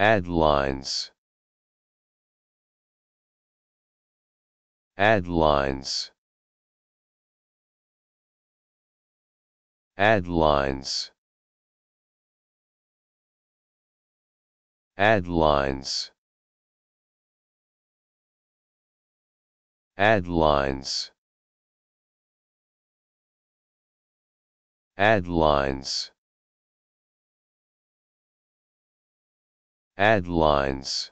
Add lines. Add lines. Add lines. Add lines. Add lines. Add lines. Add lines.